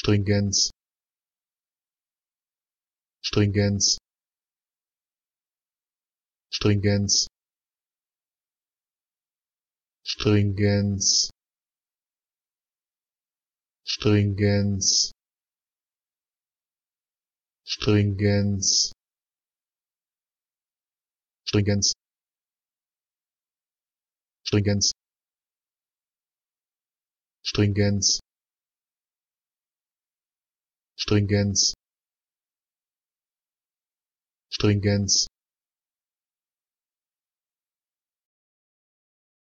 stringenz stringenz stringenz stringenz stringenz stringenz stringenz stringenz stringenz stringenz Stringenz